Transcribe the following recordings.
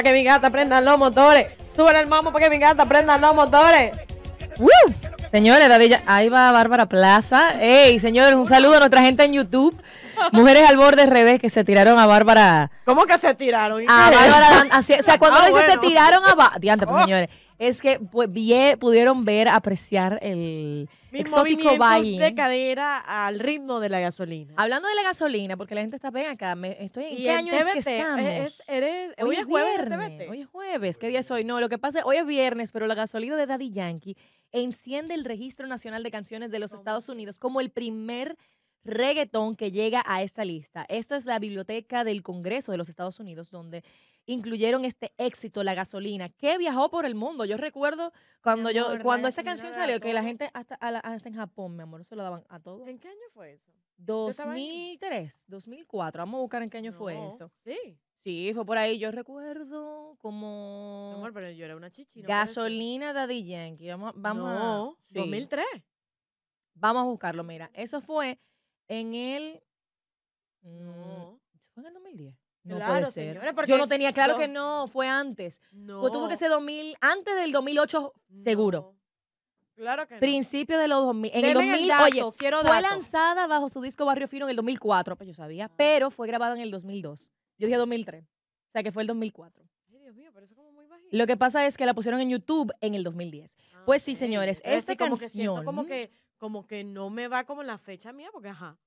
para que mi gata prendan los motores. Suban el mamo para que mi gata prendan los motores. Señores, ahí va Bárbara Plaza. Ey, señores, un saludo a nuestra gente en YouTube. Mujeres al borde revés que se tiraron a Bárbara. ¿Cómo que se tiraron? A Bárbara, o sea, ah, cuando se tiraron a Bárbara. Diante, pues, oh. señores, es que pues, pudieron ver, apreciar el mi exótico de cadera al ritmo de la gasolina. Hablando de la gasolina, porque la gente está, ven acá, me, estoy en qué año es que estamos. hoy, es jueves Hoy es jueves, ¿qué día es hoy? No, lo que pasa, es hoy es viernes, pero la gasolina de Daddy Yankee enciende el Registro Nacional de Canciones de los Estados Unidos como el primer reggaetón que llega a esta lista. Esto es la biblioteca del Congreso de los Estados Unidos, donde incluyeron este éxito, la gasolina, que viajó por el mundo. Yo recuerdo cuando yo, cuando esa canción salió, que la gente hasta, en Japón, mi amor, se lo daban a todos. ¿En qué año fue eso? 2003, 2004. Vamos a buscar en qué año fue eso. Sí. Sí, fue por ahí. Yo recuerdo como. Mi amor, pero yo era una chichi. gasolina Daddy Yankee. Vamos, vamos a. 2003. Vamos a buscarlo, mira. Eso fue en el... Mm, no. ¿Fue en el 2010? No puede ser. yo no tenía claro que no, fue antes. No. tuvo que ser 2000, antes del 2008, seguro. Claro que no. Principio de los 2000. En el 2000, oye, fue lanzada bajo su disco Barrio Fino en el 2004, pues yo sabía, ah. pero fue grabada en el 2002. Yo dije 2003, o sea que fue el 2004. Ay, Dios mío, pero eso como muy bajito. Lo que pasa es que la pusieron en YouTube en el 2010. Ah, pues sí, señores, esta como que como que no me va como la fecha mía, porque ajá.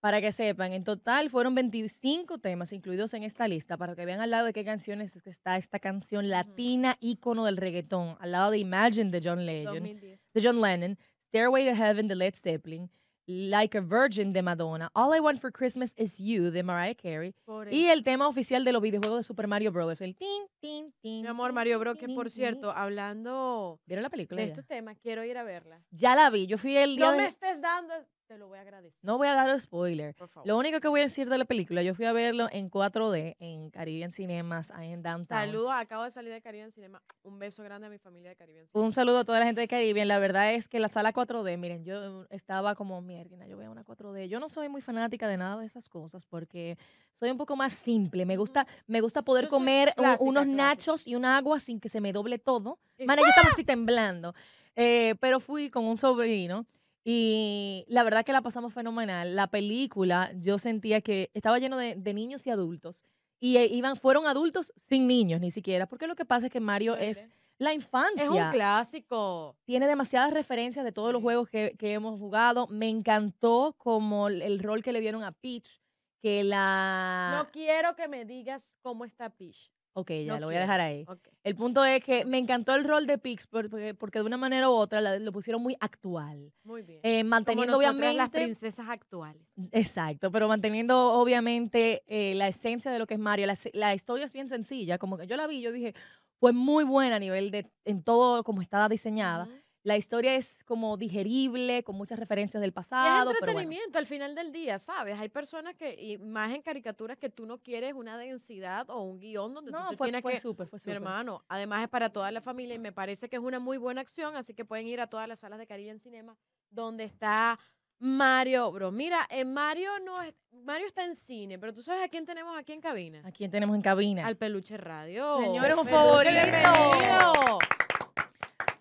Para que sepan, en total fueron 25 temas incluidos en esta lista, para que vean al lado de qué canciones está esta canción latina, ícono del reggaetón, al lado de Imagine de John de John Lennon, Stairway to Heaven de Led Zeppelin, Like a Virgin de Madonna, All I Want for Christmas is You de Mariah Carey y e- el tema oficial de los videojuegos de Super Mario Bros. El tin, tin, tin. Mi amor, Mario Bros. Que por cierto, hablando. ¿Vieron la película? De este estos quiero ir a verla. Ya la vi. Yo fui el día. No me estés dando te lo voy a agradecer. No voy a dar spoiler. Lo único que voy a decir de la película, yo fui a verlo en 4D en Caribbean Cinemas, ahí en Downtown. Saludos, acabo de salir de Caribbean Cinema. Un beso grande a mi familia de Caribbean Cinemas. Un saludo a toda la gente de Caribbean. La verdad es que la sala 4D, miren, yo mm, estaba como, mierda, yo veo una 4D. Yo no soy muy fanática de nada de esas cosas porque soy un poco más simple. Me gusta, me gusta poder comer unos nachos y un agua sin que se me doble todo. yo estaba así temblando. Eh, pero fui con un sobrino y la verdad que la pasamos fenomenal. La película, yo sentía que estaba lleno de, niños y adultos. Y eh, iban, fueron adultos sin niños ni siquiera, porque lo que pasa es que Mario es la infancia. Es un clásico. Tiene demasiadas referencias de todos los juegos que, hemos jugado. Me encantó como el, rol que le dieron a Peach, que la... No quiero que me digas cómo está Peach. Ok, ya lo voy a dejar ahí. El punto es que me encantó el rol de Pix porque, de una manera u otra lo pusieron muy actual. Muy bien. Eh, manteniendo obviamente. las princesas actuales. Exacto, pero manteniendo obviamente eh, la esencia de lo que es Mario. La, historia es bien sencilla. Como que yo la vi, yo dije, fue muy buena a nivel de. en todo como estaba diseñada. La historia es como digerible, con muchas referencias del pasado. es entretenimiento al final del día, ¿sabes? Hay personas que, y más en caricaturas, que tú no quieres una densidad o un guión donde tú te fue, tienes fue que... fue súper. Mi hermano, además es para toda la familia y me parece que es una muy buena acción, así que pueden ir a todas las salas de Caribe en Cinema donde está Mario Bro. Mira, eh, Mario no es, Mario está en cine, pero tú sabes a quién tenemos aquí en cabina. ¿A quién tenemos en cabina? Al Peluche Radio. Señores, un favorito.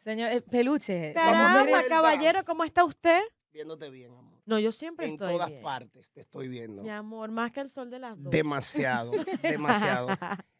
Señor, eh, peluche. Caramba, caballero, ¿cómo está usted? Viéndote bien, amor. No, yo siempre en estoy En todas partes te estoy viendo. Mi amor, más que el sol de las dos. Demasiado, demasiado.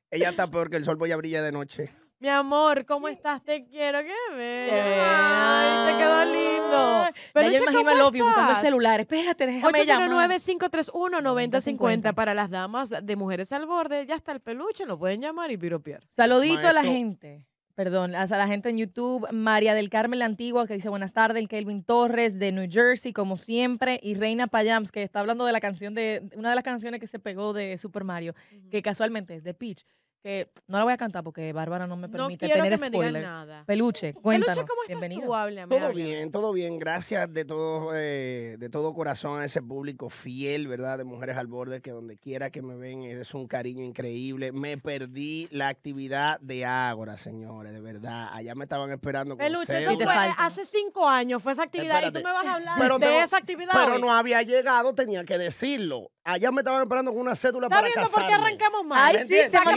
Ella está peor que el sol, voy a brillar de noche. Mi amor, ¿cómo estás? Te quiero que veas. Ay, te quedó lindo. Pero yo imagino el obvio buscando el celular. Espérate, déjame 809-531-9050 para las damas de Mujeres al Borde. Ya está el peluche, lo pueden llamar y piropear. Saludito a la gente perdón, a la gente en YouTube, María del Carmen la Antigua, que dice buenas tardes, Kelvin Torres de New Jersey, como siempre, y Reina Payams, que está hablando de la canción de, una de las canciones que se pegó de Super Mario, que casualmente es de Peach que no la voy a cantar porque Bárbara no me permite no tener que Me digan nada. Peluche, cuéntanos. ¿cómo Bienvenido. todo bien, todo bien. Gracias de todo, eh, de todo corazón a ese público fiel, ¿verdad? De Mujeres al Borde, que donde quiera que me ven es un cariño increíble. Me perdí la actividad de Ágora, señores, de verdad. Allá me estaban esperando con Peluche, eso fue hace cinco años, fue esa actividad y tú me vas a hablar de esa actividad Pero no había llegado, tenía que decirlo. Allá me estaban esperando con una cédula para casarme. por qué arrancamos mal? Ay, sí, se no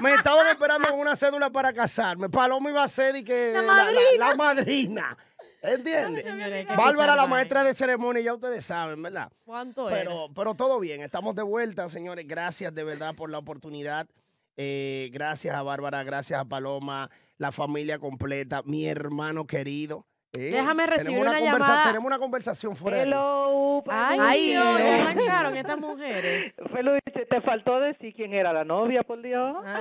me estaban esperando con una cédula para casarme. Paloma iba a ser y que. La madrina. ¿entiende? ¿Entiendes? Bárbara, la maestra de ceremonia, ya ustedes saben, ¿verdad? ¿Cuánto pero, Pero todo bien, estamos de vuelta, señores. Gracias de verdad por la oportunidad. Eh, gracias a Bárbara, gracias a Paloma, la familia completa, mi hermano querido. Eh, Déjame recibir una, llamada. Tenemos una conversación fuera. Hello, Ay, Dios, ya arrancaron estas mujeres te faltó decir quién era la novia, por Dios. Ah.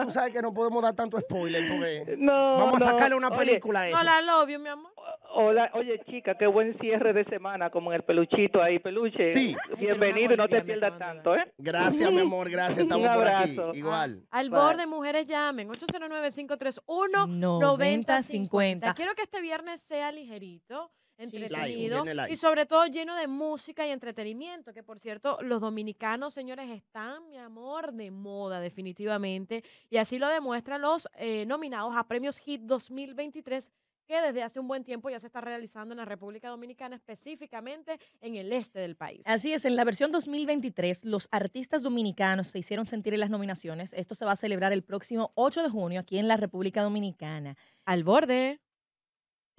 ¿Tú, sabes que, no podemos dar tanto spoiler porque No, vamos a sacarle una película a eso. Hola, novio mi amor. Hola, oye chica, qué buen cierre de semana, como en el peluchito ahí, peluche. Sí. Bienvenido y no te pierdas tanto, ¿eh? Gracias, mi amor, gracias. Estamos por aquí. Igual. Al borde, mujeres llamen. 809 531 9050. Quiero que este viernes sea ligerito entretenido y sobre todo lleno de música y entretenimiento, que por cierto, los dominicanos, señores, están, mi amor, de moda definitivamente, y así lo demuestran los eh, nominados a Premios Hit 2023 que desde hace un buen tiempo ya se está realizando en la República Dominicana, específicamente en el este del país. Así es, en la versión 2023 los artistas dominicanos se hicieron sentir en las nominaciones. Esto se va a celebrar el próximo 8 de junio aquí en la República Dominicana. Al borde.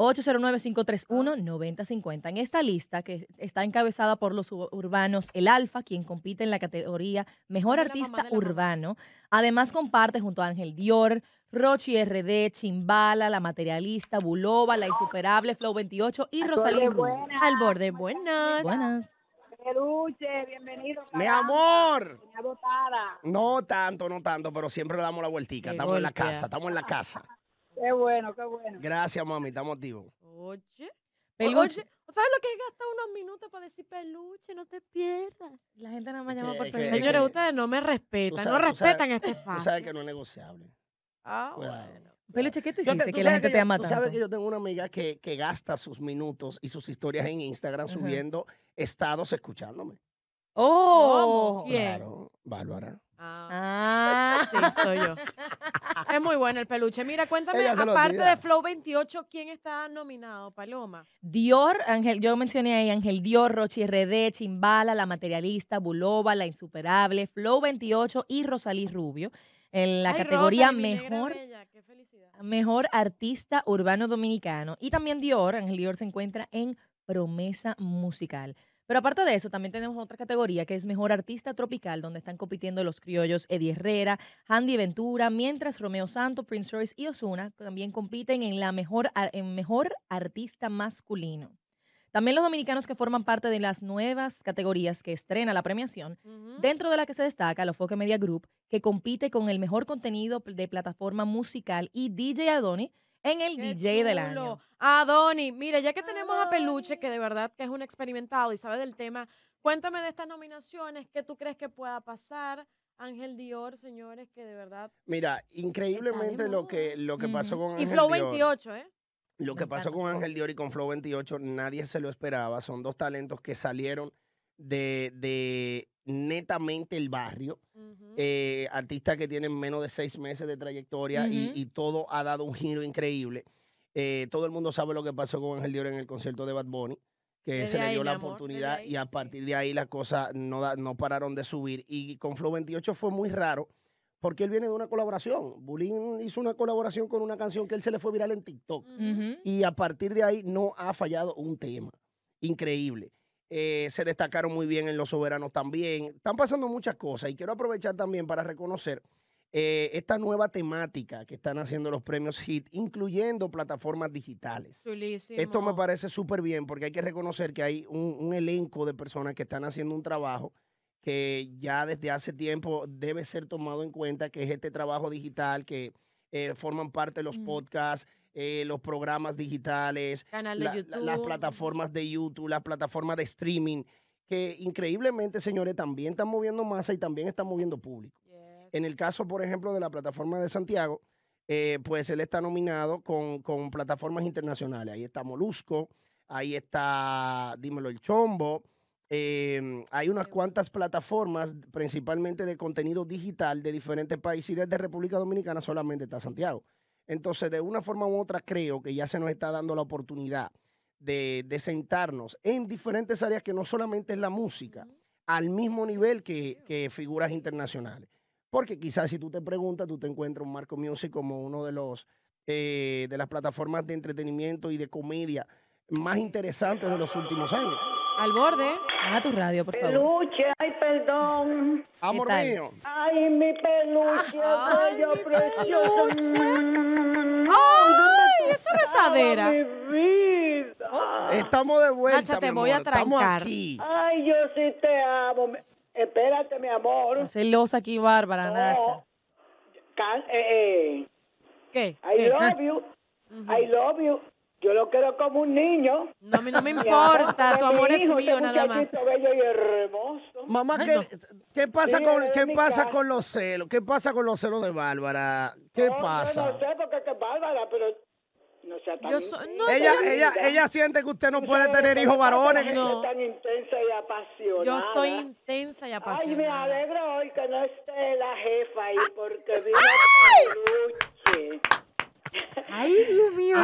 809-531-9050. En esta lista, que está encabezada por los urbanos El Alfa, quien compite en la categoría Mejor Artista Urbano, además comparte junto a Ángel Dior, Rochi RD, Chimbala, La Materialista, Buloba, La Insuperable, Flow 28 y Rosalía Al borde, buenas. Buenas. bienvenido. Mi amor. No tanto, no tanto, pero siempre le damos la vueltica. Estamos en la casa, estamos en la casa. Qué bueno, qué bueno. Gracias, mami, estamos activos. Oye. Peluche. ¿Sabes lo que gasta unos minutos para decir peluche? No te pierdas. La gente nada más llama por peluche. Señores, ustedes no me respetan, no respetan este espacio. Tú sabes que no es negociable. Ah, bueno. Peluche, ¿qué tú hiciste que la gente te ama tanto? sabes que yo tengo una amiga que, que, gasta sus minutos y sus historias en Instagram subiendo estados escuchándome. ¡Oh! Claro, Bárbara. Ah. ah. Sí, soy yo. Es muy bueno el peluche. Mira, cuéntame, aparte de Flow 28, ¿quién está nominado, Paloma? Dior, Ángel, yo mencioné ahí Ángel Dior, Rochi RD, Chimbala, La Materialista, Buloba, La Insuperable, Flow 28 y Rosalí Rubio en la categoría mejor mejor artista urbano dominicano y también Dior, Ángel Dior se encuentra en Promesa Musical. Pero aparte de eso, también tenemos otra categoría que es Mejor Artista Tropical, donde están compitiendo los criollos Eddie Herrera, Andy Ventura, mientras Romeo Santo, Prince Royce y Osuna también compiten en la Mejor, en mejor Artista Masculino. También los dominicanos que forman parte de las nuevas categorías que estrena la premiación, dentro de la que se destaca los Foque Media Group, que compite con el mejor contenido de plataforma musical y DJ Adoni, en el DJ del año. Ah, Donny, mira, ya que tenemos a Peluche, que de verdad que es un experimentado y sabe del tema, cuéntame de estas nominaciones, ¿qué tú crees que pueda pasar? Ángel Dior, señores, que de verdad. Mira, increíblemente lo que, lo que pasó con Ángel Dior. Y Flow 28, ¿eh? Lo que pasó con Ángel Dior y con Flow 28, nadie se lo esperaba. Son dos talentos que salieron de, netamente el barrio, eh, Artista que tienen menos de seis meses de trayectoria y, todo ha dado un giro increíble. Eh, todo el mundo sabe lo que pasó con Ángel Dior en el concierto de Bad Bunny, que se le dio la oportunidad y a partir de ahí las cosas no, pararon de subir. Y con Flow 28 fue muy raro porque él viene de una colaboración. Bulín hizo una colaboración con una canción que él se le fue viral en TikTok. Y a partir de ahí no ha fallado un tema. Increíble. Eh, se destacaron muy bien en Los Soberanos también. Están pasando muchas cosas y quiero aprovechar también para reconocer eh, esta nueva temática que están haciendo los premios HIT, incluyendo plataformas digitales. Esto me parece súper bien porque hay que reconocer que hay un, elenco de personas que están haciendo un trabajo que ya desde hace tiempo debe ser tomado en cuenta, que es este trabajo digital, que eh, forman parte de los mm. podcasts, eh, los programas digitales, las plataformas de YouTube, las plataformas de streaming, que increíblemente, señores, también están moviendo masa y también están moviendo público. En el caso, por ejemplo, de la plataforma de Santiago, eh, pues él está nominado con, plataformas internacionales. Ahí está Molusco, ahí está, dímelo, el Chombo. Eh, hay unas cuantas plataformas, principalmente de contenido digital de diferentes países y desde República Dominicana solamente está Santiago. Entonces, de una forma u otra, creo que ya se nos está dando la oportunidad de, sentarnos en diferentes áreas que no solamente es la música, al mismo nivel que, figuras internacionales. Porque quizás si tú te preguntas, tú te encuentras un Marco Music como uno de los eh, de las plataformas de entretenimiento y de comedia más interesantes de los últimos años. Al borde, a tu radio, por favor. Peluche, ay, perdón. Amor mío. Ay, mi peluche. Ah, ¡Ay, esa besadera! Estamos de vuelta, Nacha, te voy a trancar. aquí. Ay, yo sí te amo. Espérate, mi amor. Celosa aquí, Bárbara, Nacha. Eh, eh. ¿Qué? I love you. I love you. Yo lo quiero como un niño. No, no me importa, tu amor es mío este nada más. Mamá, ¿qué, qué pasa, con, ¿qué pasa con los celos? ¿Qué pasa con los celos de Bárbara? ¿Qué pasa? No sé porque qué que es bárbara, pero no sea Ella, ella, ella siente que usted no puede tener hijos varones. No. tan intensa y apasionada. Yo soy intensa y apasionada. Ay, me alegro hoy que no esté la jefa ahí ah, porque vino Ay, Dios mío,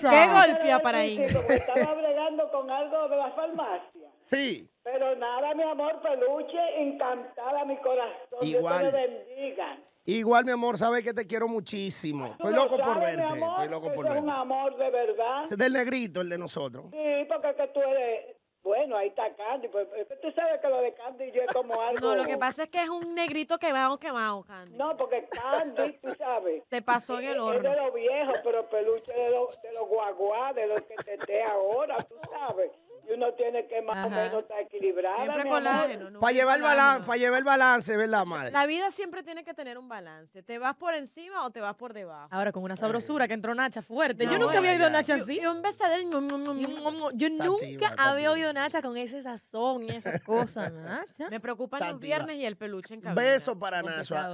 qué golpea para ahí. estaba bregando con algo de la farmacia. Sí. Pero nada, mi amor, peluche, encantada mi corazón. Igual. bendiga. Igual, mi amor, sabes que te quiero muchísimo. Estoy loco por verte. loco por Es un amor de verdad. Es Del negrito, el de nosotros. Sí, porque que tú eres bueno, ahí está Candy. Pues, tú sabes que lo de Candy yo es como algo. No, lo que pasa es que es un negrito que quemado, quemado, oh, Candy. No, porque Candy, tú sabes. Te pasó en el horno. Es de los viejos, pero peluche de los de guaguá, de los que te dé ahora, tú sabes uno tiene que más o menos estar para llevar el balance, para llevar el balance, ¿verdad, madre? La vida siempre tiene que tener un balance. ¿Te vas por encima o te vas por debajo? Ahora, con una sabrosura que entró Nacha fuerte. yo nunca había oído Nacha así. Yo, un besadero. Yo nunca había oído Nacha con ese sazón y esas cosas, Nacha. Me preocupan los viernes y el peluche en cabeza. Beso para Nacha.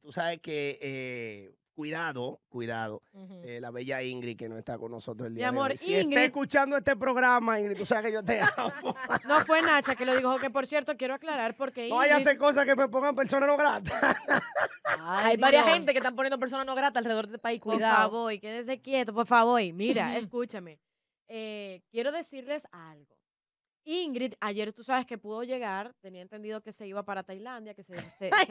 Tú sabes que eh, cuidado, cuidado, eh, la bella Ingrid que no está con nosotros el día de hoy. Si Ingrid... está escuchando este programa, Ingrid, tú sabes que yo te amo. no fue Nacha que lo dijo, que por cierto, quiero aclarar porque No a hacer cosas que me pongan personas no gratas. Hay varias gente que están poniendo personas no gratas alrededor del este país, cuidado. Por favor, quédese quieto, por favor. Mira, escúchame. Eh, quiero decirles algo. Ingrid, ayer tú sabes que pudo llegar, tenía entendido que se iba para Tailandia, que se, se, se,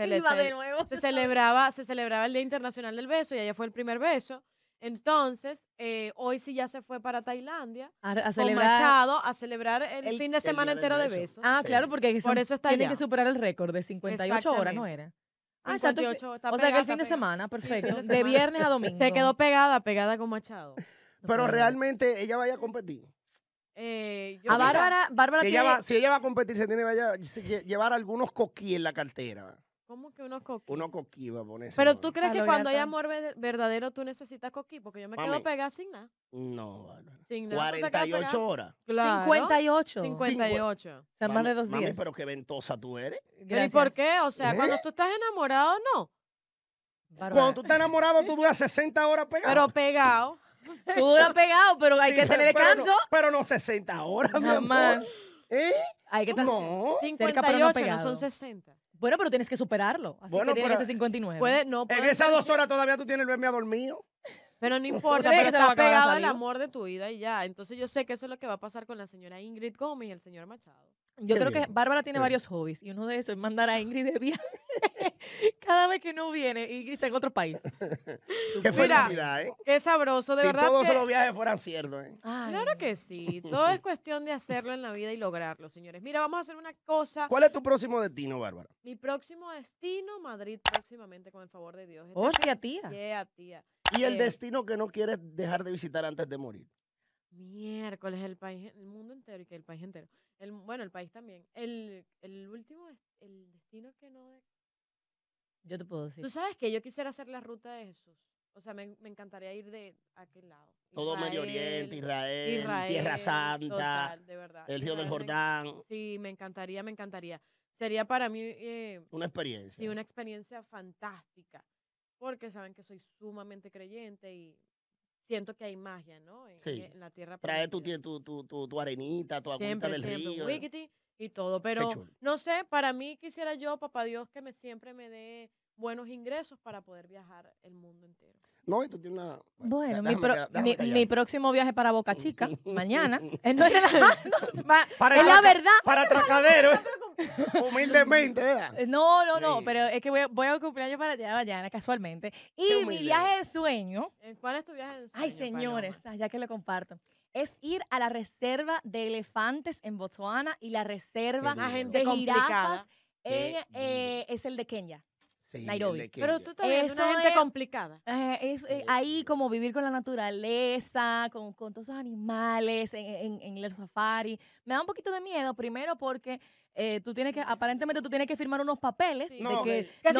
celebraba, se celebraba el Día Internacional del Beso y allá fue el primer beso. Entonces, eh, hoy sí ya se fue para Tailandia a, con celebrar, Machado a celebrar el, fin de semana entero de besos. Ah, claro, porque Por eso está tiene que superar el récord de 58 horas, ¿no era? Ah, o sea que el fin de semana, perfecto. de viernes a domingo. Se quedó pegada, pegada con Machado. Pero realmente ella vaya a competir. Eh, a Bárbara, Bárbara si, tiene... ella va, si ella va a competir, se tiene que llevar algunos coquí en la cartera. ¿Cómo que unos coquí? Unos coquí va a ponerse. Pero tú crees que cuando hay amor verdadero tú necesitas coquí, porque yo me quedo pegada sin nada. No, Sin nada. 48 horas. 58. 58. O sea, más de dos días. Mami, pero qué ventosa tú eres. ¿Y por qué? O sea, ¿Eh? cuando tú estás enamorado, no. Cuando tú estás enamorado, tú duras 60 horas pegado. Pero pegado. Tú duras pegado, pero hay que tener descanso. Pero, no 60 horas, mi amor. ¿Eh? Hay que no. 58, no son 60. Bueno, pero tienes que superarlo. Así que tiene que 59. Puede, no, en esas dos horas todavía tú tienes el bebé dormido. Pero no importa, pero está pegado al amor de tu vida y ya. Entonces yo sé que eso es lo que va a pasar con la señora Ingrid Gómez y el señor Machado. Yo creo que Bárbara tiene varios hobbies y uno de esos es mandar a Ingrid de viaje. Cada vez que no viene y está en otro país. Qué felicidad, ¿eh? Qué sabroso, de si verdad. Todos los viajes fueran ciertos, ¿eh? Claro que sí. Todo es cuestión de hacerlo en la vida y lograrlo, señores. Mira, vamos a hacer una cosa. ¿Cuál es tu próximo destino, Bárbara? Mi próximo destino, Madrid, próximamente, con el favor de Dios. Hostia, tía. a tía. Y el eh, destino que no quieres dejar de visitar antes de morir. Miércoles, el país, el mundo entero y que el país entero. bueno, el país también. El, el último, el destino que no yo te puedo decir. Tú sabes que yo quisiera hacer la ruta de Jesús. O sea, me, encantaría ir de aquel lado. Todo Medio Oriente, Israel, Tierra Santa, el Río del Jordán. sí, me encantaría, me encantaría. Sería para mí... Eh, una experiencia. y una experiencia fantástica. Porque saben que soy sumamente creyente y siento que hay magia, ¿no? En, la tierra. Trae tu, tu, tu, arenita, tu agüita del siempre. río y todo. Pero no sé, para mí quisiera yo, papá Dios, que me siempre me dé buenos ingresos para poder viajar el mundo entero. No, y tú tienes una... Bueno, mi, próximo viaje para Boca Chica, mañana. es la verdad. Para Tracadero. Humildemente, No, no, no, pero es que voy a, voy a para allá mañana, casualmente. Y mi viaje de sueño. Eh, ¿Cuál es tu viaje de sueño? Ay, señores, ah, ya que lo comparto es ir a la reserva de elefantes en Botswana y la reserva ah, de jirafas en, eh, es el de Kenia. Nairobi. Pero tú también eres una gente complicada. Eh, es, eh, ahí como vivir con la naturaleza, con, con todos esos animales, en, en, el safari. Me da un poquito de miedo, primero porque eh, tú tienes que, aparentemente tú tienes que firmar unos papeles de que, no si te Te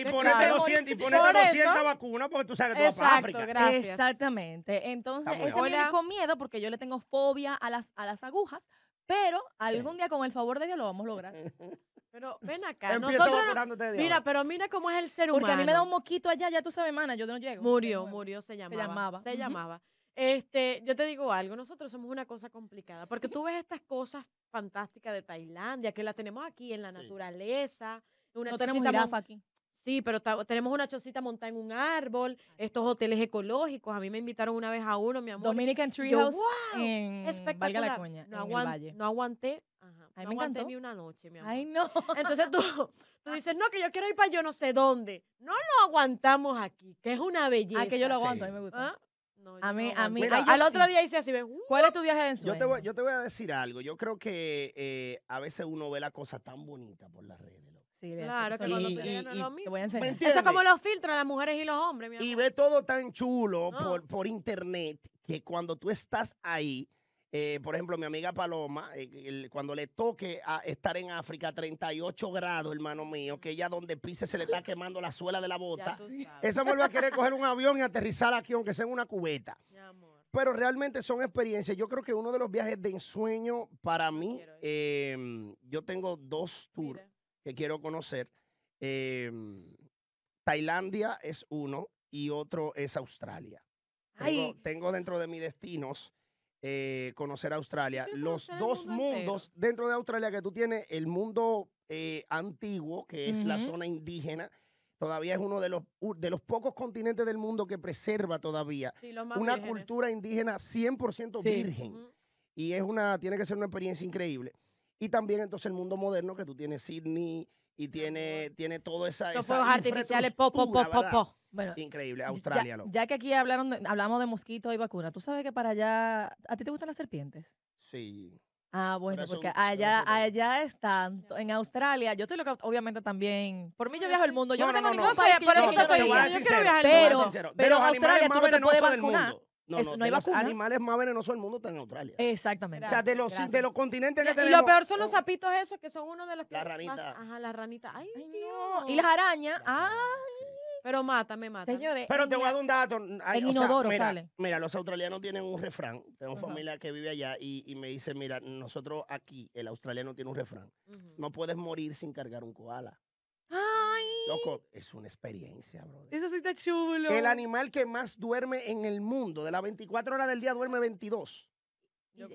y ponerte 200, y ponerte Por 200 vacunas porque tú sales de para África. Gracias. Exactamente. Entonces, ese es con miedo porque yo le tengo fobia a las, a las agujas. Pero algún día, con el favor de Dios, lo vamos a lograr. Pero ven acá. nosotros, mira, pero mira cómo es el ser humano. Porque a mí me da un moquito allá, ya tú sabes, mana, yo no llego. Murió, murió, se llamaba. Se llamaba. Se llamaba. Este, yo te digo algo, nosotros somos una cosa complicada, porque tú ves estas cosas fantásticas de Tailandia, que las tenemos aquí en la naturaleza. no tenemos jirafa aquí. Sí, pero tenemos una chocita montada en un árbol, estos hoteles ecológicos. A mí me invitaron una vez a uno, mi amor. Dominican Treehouse. Wow, en... Espectacular. La coña, no, en el valle. no aguanté. Ajá, no aguanté ni una noche, mi amor. Ay, no. Entonces tú, tú dices, no, que yo quiero ir para yo no sé dónde. No lo aguantamos aquí, que es una belleza. Ah, que yo lo aguanto, a mí me gusta. ¿Ah? a mí, a mí. al otro día hice así, uh". ¿Cuál es tu viaje de ensueño? Yo te voy, yo te voy a decir algo. Yo creo que eh, a veces uno ve la cosa tan bonita por las redes Sí, claro, que cuando Eso es como los filtros las mujeres y los hombres. Y ve todo tan chulo por, internet que cuando tú estás ahí, eh, por ejemplo, mi amiga Paloma, eh, cuando le toque estar en África 38 grados, hermano mío, que ella donde pise se le está quemando la suela de la bota, esa vuelve a querer coger un avión y aterrizar aquí, aunque sea en una cubeta. Pero realmente son experiencias. Yo creo que uno de los viajes de ensueño para mí, em, yo tengo dos tours que quiero conocer. Em, Tailandia es uno y otro es Australia. Tengo, dentro de mis destinos eh, conocer Australia. Los dos mundos dentro de Australia que tú tienes, el mundo eh, antiguo, que es la zona indígena, todavía es uno de los, de los pocos continentes del mundo que preserva todavía una cultura indígena 100% virgen. Y es una, tiene que ser una experiencia increíble. Y también entonces el mundo moderno que tú tienes Sydney y tiene, tiene todo esa... Los fuegos artificiales, po, po, po, Increíble, Australia. Ya, que aquí hablaron hablamos de mosquitos y vacunas, ¿tú sabes que para allá... ¿A ti te gustan las serpientes? Sí. Ah, bueno, porque allá, allá están, en Australia, yo estoy que obviamente también, por mí yo viajo el mundo, yo no, tengo ningún país que yo, yo, yo quiero viajar. Pero, pero, pero Australia tú no te puedes vacunar. No, no, no los animales más venenosos del mundo están en Australia. Exactamente. o sea, de los, de los continentes que tenemos. Y lo peor son eh, los sapitos esos, que son uno de los que La ranita. ajá, las ranitas. Ay, no. Y las arañas. Ay. Pero mátame, mata. señores. Pero te voy a dar un dato. El inodoro sale. Mira, los australianos tienen un refrán. Tengo familia que vive allá y, me dice, mira, nosotros aquí, el australiano tiene un refrán. No puedes morir sin cargar un koala. Loco, es una experiencia, bro. Eso sí está chulo. El animal que más duerme en el mundo, de las 24 horas del día duerme 22.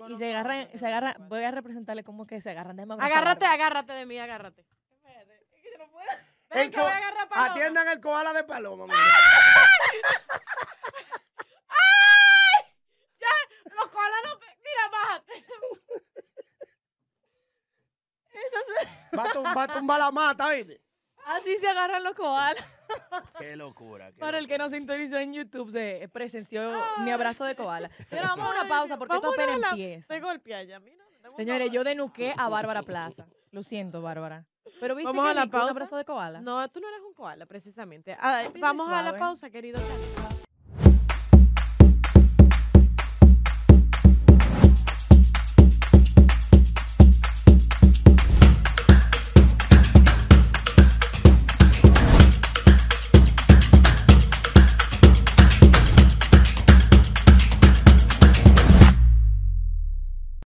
Y, se agarran, se voy a representarle como que se agarran de mamá. Agárrate, agárrate de mí, agárrate. es que no puedo. a Atiendan el koala de paloma, ¡Ay! los koalas no... Mira, bájate. Eso va, a tumbar, la mata, ¿viste? Así se agarran los cobalas. Qué locura. Para el que no sintonizó en YouTube, se presenció mi abrazo de koala. Pero vamos a una pausa porque esto apenas la... empieza. Se golpea ya, Señores, yo denuqué a Bárbara Plaza. Lo siento, Bárbara. Pero viste que a un abrazo de koala. No, tú no eres un koala, precisamente. Ah, vamos a la pausa, querido.